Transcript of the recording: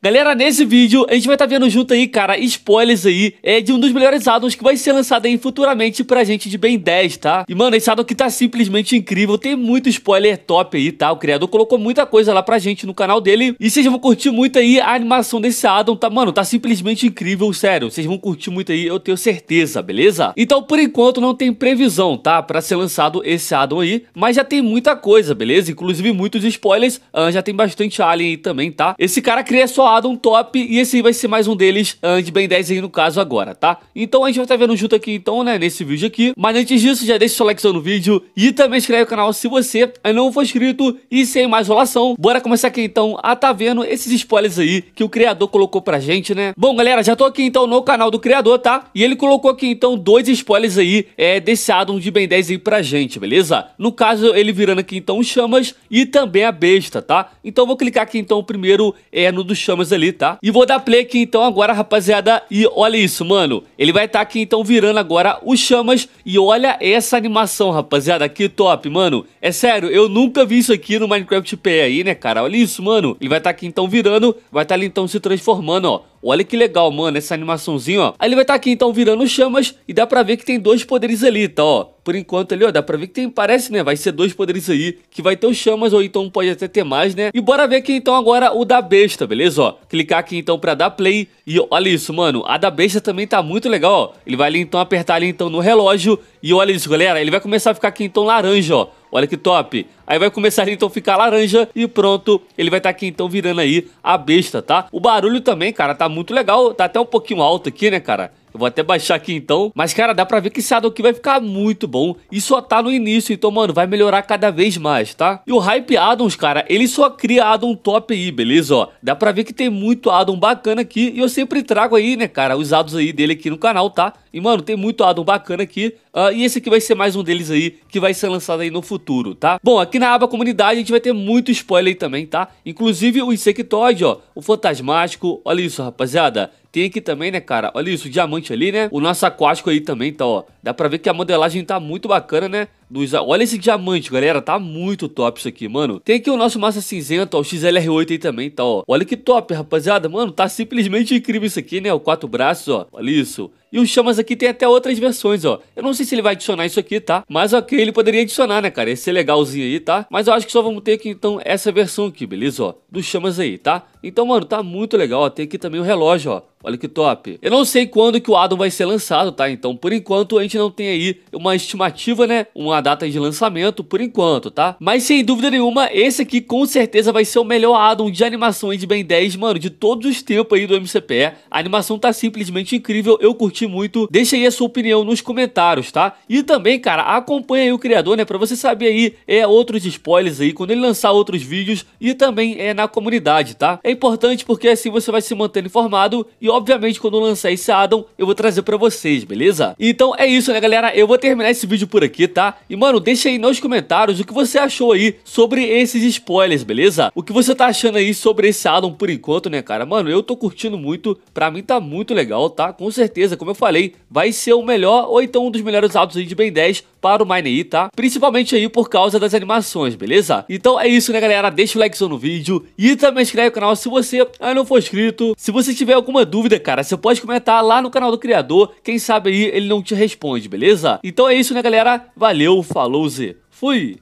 Galera, nesse vídeo a gente vai estar tá vendo junto aí, cara, spoilers aí é, de um dos melhores addons que vai ser lançado aí futuramente pra gente de Ben 10, tá? E, mano, esse addon que tá simplesmente incrível, tem muito spoiler top aí, tá? O criador colocou muita coisa lá pra gente no canal dele e vocês vão curtir muito aí a animação desse addon, tá? Mano, tá simplesmente incrível, sério, vocês vão curtir muito aí, eu tenho certeza, beleza? Então, por enquanto, não tem previsão, tá? Pra ser lançado esse addon aí, mas já tem muita coisa, beleza? Inclusive muitos spoilers, ah, já tem bastante alien aí também, tá? Esse cara cria só falado um top e esse vai ser mais um deles, ah, de Ben 10 aí no caso agora, tá? Então a gente vai estar tá vendo junto aqui então, né, nesse vídeo aqui. Mas antes disso, já deixa o seu likezão no vídeo e também inscreve no canal se você ainda não for inscrito e sem mais enrolação, bora começar aqui então a tá vendo esses spoilers aí que o criador colocou pra gente, né? Bom, galera, já tô aqui então no canal do criador, tá? E ele colocou aqui então dois spoilers aí é, desse addon de Ben 10 aí pra gente, beleza? No caso, ele virando aqui então chamas e também a besta, tá? Então vou clicar aqui então primeiro é, no do chamas ali, tá? E vou dar play aqui então agora, rapaziada. E olha isso, mano. Ele vai estar tá aqui então virando agora os chamas. E olha essa animação, rapaziada. Que top, mano. É sério, eu nunca vi isso aqui no Minecraft PE aí, né, cara? Olha isso, mano. Ele vai estar tá aqui então virando, vai estar tá ali então se transformando, ó. Olha que legal, mano, essa animaçãozinha, ó. Aí ele vai estar tá aqui, então, virando chamas e dá pra ver que tem dois poderes ali, tá, ó. Por enquanto ali, ó, dá pra ver que tem, parece, né, vai ser dois poderes aí, que vai ter o chamas, ou então pode até ter mais, né. E bora ver aqui, então, agora o da besta, beleza, ó. Clicar aqui, então, pra dar play e olha isso, mano, a da besta também tá muito legal, ó. Ele vai ali, então, apertar ali, então, no relógio e olha isso, galera, ele vai começar a ficar aqui, então, laranja, ó. Olha que top. Aí vai começar ele então ficar laranja e pronto, ele vai estar tá aqui então virando aí a besta, tá? O barulho também, cara, tá muito legal, tá até um pouquinho alto aqui, né, cara? Eu vou até baixar aqui então. Mas, cara, dá pra ver que esse aqui vai ficar muito bom. E só tá no início, então, mano, vai melhorar cada vez mais, tá? E o Hype Addons, cara, ele só cria Addon top aí, beleza? Ó, dá pra ver que tem muito Addon bacana aqui. E eu sempre trago aí, né, cara, os Addons aí dele aqui no canal, tá? E, mano, tem muito Addon bacana aqui. Uh, e esse aqui vai ser mais um deles aí, que vai ser lançado aí no futuro, tá? Bom, aqui na aba comunidade a gente vai ter muito spoiler aí também, tá? Inclusive o Insectoid, ó, o Fantasmático. Olha isso, rapaziada. Tem aqui também, né, cara? Olha isso, o diamante ali, né? O nosso aquático aí também tá, ó. Dá pra ver que a modelagem tá muito bacana, né? dos... Olha esse diamante, galera, tá muito top isso aqui, mano. Tem aqui o nosso massa cinzento, ó, o XLR8 aí também, tá, ó. Olha que top, rapaziada, mano, tá simplesmente incrível isso aqui, né, o quatro braços, ó. Olha isso. E o Chamas aqui tem até outras versões, ó. Eu não sei se ele vai adicionar isso aqui, tá? Mas ok, ele poderia adicionar, né, cara? Ia ser é legalzinho aí, tá? Mas eu acho que só vamos ter aqui, então, essa versão aqui, beleza, ó? Do Chamas aí, tá? Então, mano, tá muito legal, ó. Tem aqui também o relógio, ó. Olha que top. Eu não sei quando que o Adam vai ser lançado, tá? Então, por enquanto, a gente não tem aí uma estimativa, né? Uma data de lançamento por enquanto, tá? Mas sem dúvida nenhuma, esse aqui com certeza vai ser o melhor addon de animações de Ben 10, mano, de todos os tempos aí do MCPE. É. A animação tá simplesmente incrível, eu curti muito. Deixa aí a sua opinião nos comentários, tá? E também, cara, acompanha aí o criador, né, pra você saber aí é, outros spoilers aí, quando ele lançar outros vídeos e também é na comunidade, tá? É importante porque assim você vai se mantendo informado e, obviamente, quando lançar esse addon, eu vou trazer pra vocês, beleza? Então é isso, né, galera? Eu vou terminar esse vídeo por aqui, tá? E, mano, deixa aí nos comentários o que você achou aí sobre esses spoilers, beleza? O que você tá achando aí sobre esse Adam por enquanto, né, cara? Mano, eu tô curtindo muito, pra mim tá muito legal, tá? Com certeza, como eu falei, vai ser o melhor ou então um dos melhores Adams aí de Ben 10 para o Mine tá? Principalmente aí por causa das animações, beleza? Então é isso, né, galera? Deixa o likezão no vídeo e também inscreve no canal se você ainda não for inscrito. Se você tiver alguma dúvida, cara, você pode comentar lá no canal do criador, quem sabe aí ele não te responde, beleza? Então é isso, né, galera? Valeu! falou, Z. Fui!